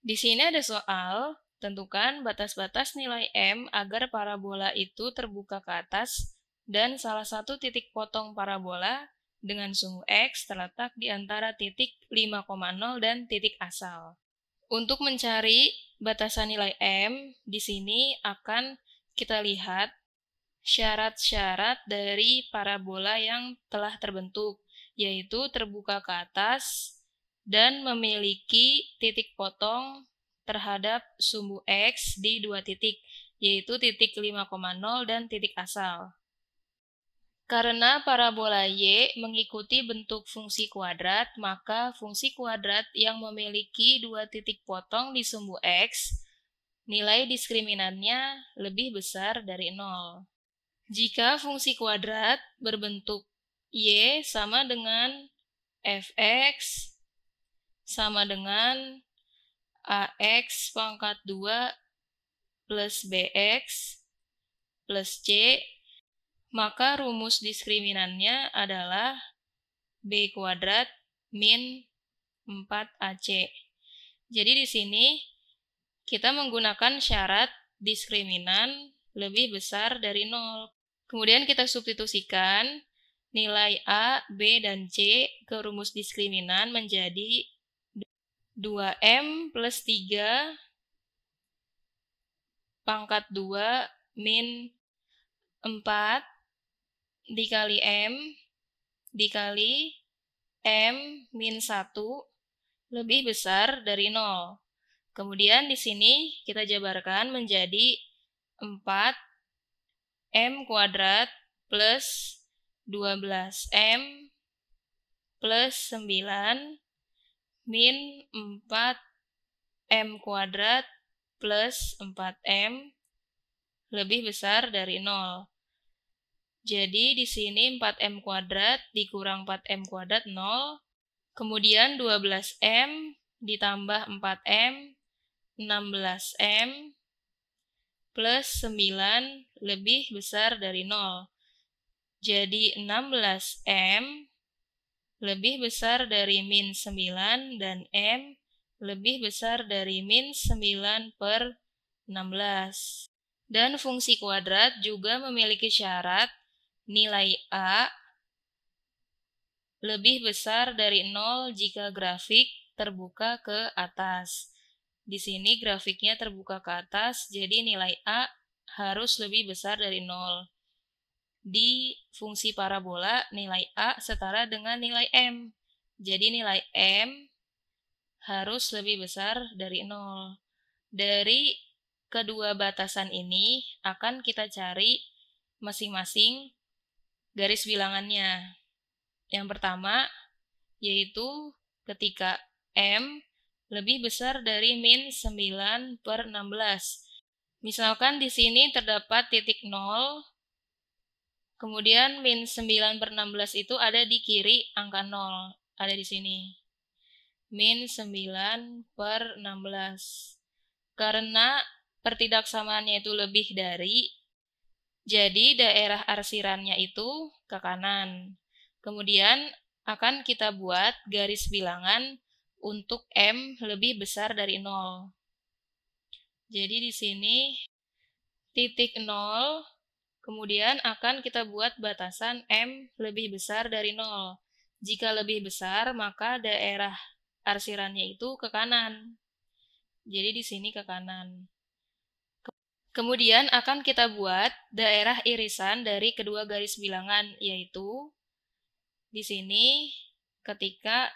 Di sini ada soal, tentukan batas-batas nilai M agar parabola itu terbuka ke atas dan salah satu titik potong parabola dengan sumbu X terletak di antara titik 5,0 dan titik asal. Untuk mencari batasan nilai M, di sini akan kita lihat syarat-syarat dari parabola yang telah terbentuk, yaitu terbuka ke atas, dan memiliki titik potong terhadap sumbu X di dua titik, yaitu titik 5,0 dan titik asal. Karena parabola Y mengikuti bentuk fungsi kuadrat, maka fungsi kuadrat yang memiliki dua titik potong di sumbu X, nilai diskriminannya lebih besar dari 0. Jika fungsi kuadrat berbentuk Y sama dengan fx sama dengan AX pangkat 2 plus BX plus C, maka rumus diskriminannya adalah B kuadrat min 4AC. Jadi di sini kita menggunakan syarat diskriminan lebih besar dari 0. Kemudian kita substitusikan nilai A, B, dan C ke rumus diskriminan menjadi 2M plus 3 pangkat 2 min 4 dikali M dikali M min 1 lebih besar dari 0. Kemudian di sini kita jabarkan menjadi 4 M kuadrat plus 12M plus 9 min 4m kuadrat plus 4m lebih besar dari 0. Jadi di sini 4m kuadrat dikurang 4m kuadrat 0, kemudian 12m ditambah 4m, 16m, plus 9 lebih besar dari 0. Jadi 16m lebih besar dari min 9 dan M lebih besar dari min 9 per 16. Dan fungsi kuadrat juga memiliki syarat nilai A lebih besar dari 0 jika grafik terbuka ke atas. Di sini grafiknya terbuka ke atas, jadi nilai A harus lebih besar dari 0 di fungsi parabola nilai A setara dengan nilai M. Jadi nilai M harus lebih besar dari 0. Dari kedua batasan ini akan kita cari masing-masing garis bilangannya. Yang pertama yaitu ketika M lebih besar dari min 9 per 16. Misalkan di sini terdapat titik 0 Kemudian min 9 per 16 itu ada di kiri angka 0. Ada di sini. Min 9 per 16. Karena pertidaksamaannya itu lebih dari, jadi daerah arsirannya itu ke kanan. Kemudian akan kita buat garis bilangan untuk M lebih besar dari 0. Jadi di sini titik 0 Kemudian akan kita buat batasan M lebih besar dari 0. Jika lebih besar, maka daerah arsirannya itu ke kanan. Jadi di sini ke kanan. Kemudian akan kita buat daerah irisan dari kedua garis bilangan, yaitu di sini ketika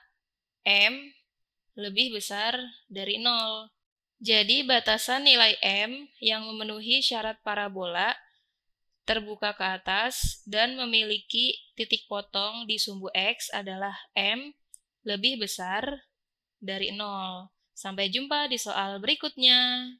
M lebih besar dari 0. Jadi batasan nilai M yang memenuhi syarat parabola terbuka ke atas dan memiliki titik potong di sumbu X adalah M lebih besar dari 0. Sampai jumpa di soal berikutnya.